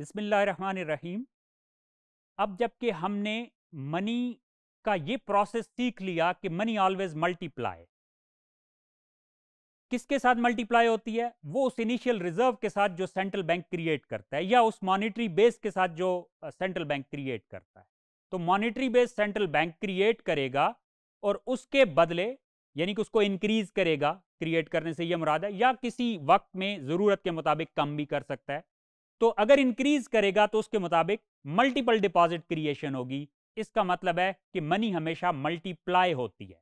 बिसमीम अब जबकि हमने मनी का ये प्रोसेस सीख लिया कि मनी ऑलवेज मल्टीप्लाई किसके साथ मल्टीप्लाई होती है वो उस इनिशियल रिजर्व के साथ जो सेंट्रल बैंक क्रिएट करता है या उस मॉनेटरी बेस के साथ जो सेंट्रल बैंक क्रिएट करता है तो monetary base central bank create करेगा और उसके बदले यानी कि उसको इंक्रीज करेगा क्रिएट करने से यह मुराद है या किसी वक्त में ज़रूरत के मुताबिक कम भी कर सकता है तो अगर इंक्रीज करेगा तो उसके मुताबिक मल्टीपल डिपॉजिट क्रिएशन होगी इसका मतलब है कि मनी हमेशा मल्टीप्लाई होती है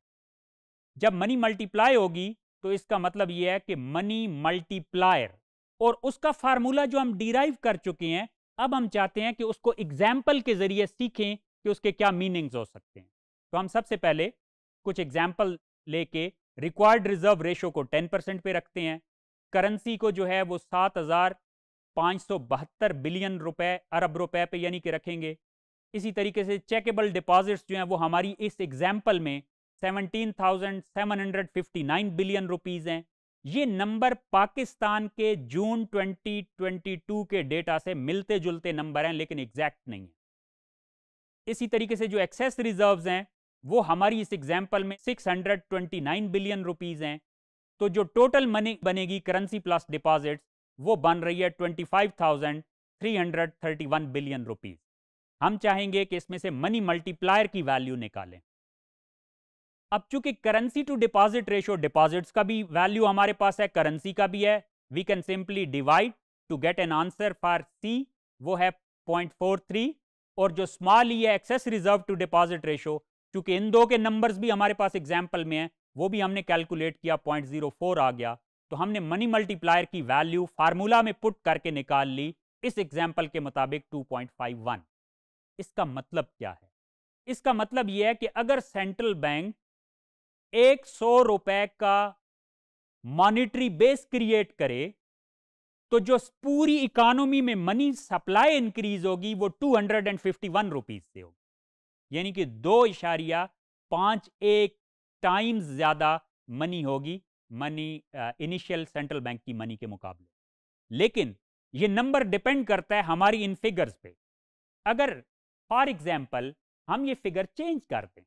जब मनी मल्टीप्लाई होगी तो इसका मतलब यह है कि मनी मल्टीप्लायर और उसका फार्मूला जो हम डिराइव कर चुके हैं अब हम चाहते हैं कि उसको एग्जाम्पल के जरिए सीखें कि उसके क्या मीनिंग्स हो सकते हैं तो हम सबसे पहले कुछ एग्जाम्पल लेके रिक्वायर्ड रिजर्व रेशो को 10% परसेंट पे रखते हैं करेंसी को जो है वो सात हजार 572 बिलियन रुपए अरब रुपए पे यानी कि रखेंगे इसी तरीके से चेकेबल डिपॉजिट्स जो हैं वो हमारी इस एग्जाम्पल में 17,759 बिलियन रुपीज़ हैं ये नंबर पाकिस्तान के जून 2022 के डेटा से मिलते जुलते नंबर हैं लेकिन एग्जैक्ट नहीं है इसी तरीके से जो एक्सेस रिजर्व हैं वो हमारी इस एग्जाम्पल में नाइन बिलियन रुपीज़ हैं तो जो टोटल मनी बनेगी करेंसी प्लस डिपॉजिट्स वो बन रही है 25,331 बिलियन रुपीस हम चाहेंगे कि इसमें से मनी मल्टीप्लायर की वैल्यू निकालें अब चूंकि currency to deposit ratio deposits का भी वैल्यू हमारे पास है करेंसी का भी है we can simply divide to get an answer for C वो है 0.43 और जो स्मॉल ई है excess reserve to deposit ratio चूंकि इन दो के नंबर्स भी हमारे पास एग्जाम्पल में है वो भी हमने कैलकुलेट किया 0.04 आ गया तो हमने मनी मल्टीप्लायर की वैल्यू फार्मूला में पुट करके निकाल ली इस एग्जाम्पल के मुताबिक 2.51 इसका मतलब क्या है इसका मतलब यह है कि अगर सेंट्रल बैंक एक सौ रुपए का मॉनिटरी बेस क्रिएट करे तो जो पूरी इकोनॉमी में मनी सप्लाई इंक्रीज होगी वो 251 रुपीज से होगी यानी कि दो इशारिया पांच एक टाइम्स ज्यादा मनी होगी मनी इनिशियल सेंट्रल बैंक की मनी के मुकाबले लेकिन ये नंबर डिपेंड करता है हमारी इन फिगर्स पे अगर फॉर एग्जाम्पल हम ये फिगर चेंज कर दें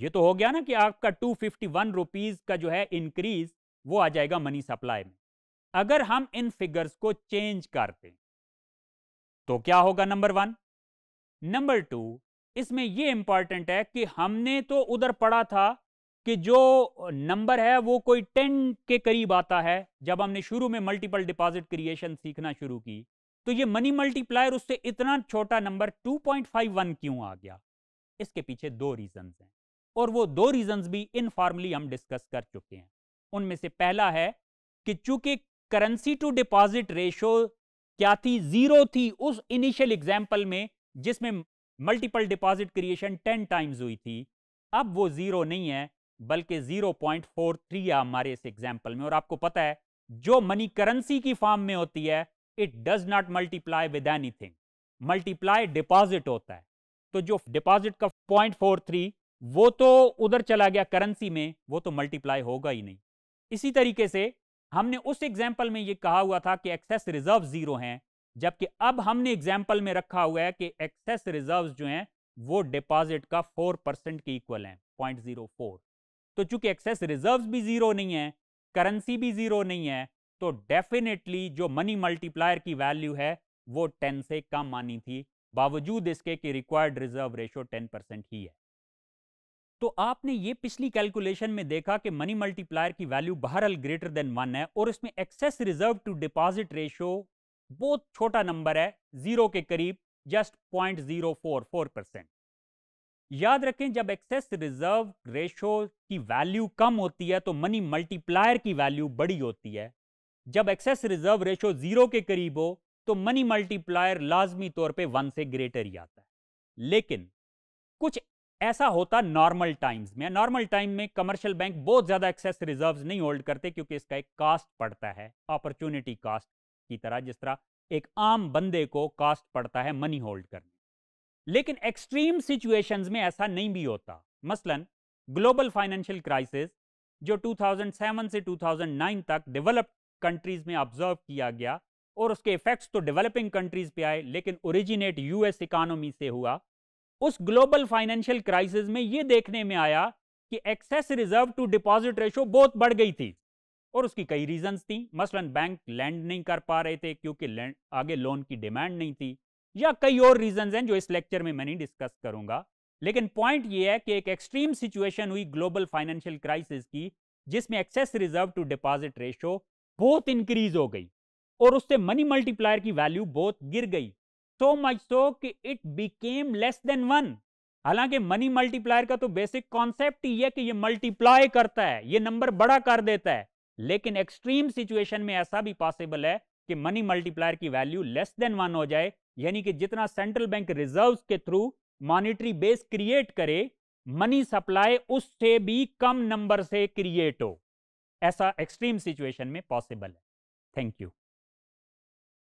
ये तो हो गया ना कि आपका टू फिफ्टी वन रुपीज़ का जो है इंक्रीज वो आ जाएगा मनी सप्लाई में अगर हम इन फिगर्स को चेंज कर दें तो क्या होगा नंबर वन नंबर टू इसमें यह इंपॉर्टेंट है कि हमने तो उधर पढ़ा था कि जो नंबर है वो कोई टेन के करीब आता है जब हमने शुरू में मल्टीपल डिपॉजिट क्रिएशन सीखना शुरू की तो ये मनी मल्टीप्लायर उससे इतना छोटा नंबर 2.51 क्यों आ गया इसके पीछे दो रीजंस हैं और वो दो रीजंस भी इनफॉर्मली हम डिस्कस कर चुके हैं उनमें से पहला है कि चूंकि करेंसी टू डिपॉजिट रेशो क्या थी जीरो थी उस इनिशियल एग्जाम्पल में जिसमें multiple deposit creation ten times हुई थी अब वो जीरो नहीं है बल्कि 0.43 है हमारे इस एग्जाम्पल में और आपको पता है जो मनी करेंसी की फॉर्म में होती है it does not multiply with anything multiply deposit होता है तो जो डिपॉजिट का 0.43 वो तो उधर चला गया करेंसी में वो तो मल्टीप्लाई होगा ही नहीं इसी तरीके से हमने उस एग्जाम्पल में ये कहा हुआ था कि एक्सेस रिजर्व जीरो हैं जबकि अब हमने एग्जाम्पल में रखा हुआ है कि एक्सेस रिजर्व जो हैं वो डिपॉजिट का फोर परसेंट के इक्वल हैं पॉइंट जीरो फोर तो चूंकि एक्सेस रिजर्व्स भी जीरो नहीं है करेंसी भी जीरो नहीं है तो डेफिनेटली जो मनी मल्टीप्लायर की वैल्यू है वो टेन से कम आनी थी बावजूद इसके कि required reserve ratio ten percent ही है तो आपने ये पिछली कैलकुलेशन में देखा कि मनी मल्टीप्लायर की वैल्यू बहरअल ग्रेटर देन वन है और इसमें excess reserve to deposit ratio बहुत छोटा नंबर है जीरो के करीब just point zero four four percent याद रखें जब एक्सेस रिजर्व रेशो की वैल्यू कम होती है तो मनी मल्टीप्लायर की वैल्यू बड़ी होती है जब एक्सेस रिजर्व रेशो जीरो के करीब हो तो मनी मल्टीप्लायर लाजमी तौर पे वन से ग्रेटर ही आता है लेकिन कुछ ऐसा होता नॉर्मल टाइम्स में नॉर्मल टाइम में कमर्शियल बैंक बहुत ज़्यादा एक्सेस रिजर्व नहीं होल्ड करते क्योंकि इसका एक कास्ट पड़ता है अपॉर्चुनिटी कास्ट की तरह जिस तरह एक आम बंदे को कास्ट पड़ता है मनी होल्ड करने लेकिन एक्सट्रीम सिचुएशंस में ऐसा नहीं भी होता मसलन ग्लोबल फाइनेंशियल क्राइसिस जो 2007 से 2009 तक डेवलप्ड कंट्रीज में ऑब्जर्व किया गया और उसके इफेक्ट्स तो डेवलपिंग कंट्रीज पे आए लेकिन ओरिजिनेट यूएस इकोनॉमी से हुआ उस ग्लोबल फाइनेंशियल क्राइसिस में यह देखने में आया कि excess reserve to deposit ratio बहुत बढ़ गई थी और उसकी कई रीजंस थी मसलन बैंक लैंड नहीं कर पा रहे थे क्योंकि आगे लोन की डिमांड नहीं थी या कई और रीजन हैं जो इस लेक्चर में मैं नहीं डिस्कस करूंगा लेकिन पॉइंट ये है कि एक एक्सट्रीम सिचुएशन हुई ग्लोबल फाइनेंशियल क्राइसिस की जिसमें excess reserve to deposit ratio बहुत इंक्रीज हो गई और उससे मनी मल्टीप्लायर की वैल्यू बहुत गिर गई सो मच सो कि it became less than one हालांकि मनी मल्टीप्लायर का तो बेसिक कॉन्सेप्ट ही है कि ये मल्टीप्लाई करता है ये नंबर बड़ा कर देता है लेकिन एक्सट्रीम सिचुएशन में ऐसा भी पॉसिबल है कि मनी मल्टीप्लायर की वैल्यू लेस देन वन हो जाए यानी कि जितना सेंट्रल बैंक रिजर्व्स के थ्रू मॉनिटरी बेस क्रिएट करे मनी सप्लाई उससे भी कम नंबर से क्रिएट हो ऐसा एक्सट्रीम सिचुएशन में पॉसिबल है थैंक यू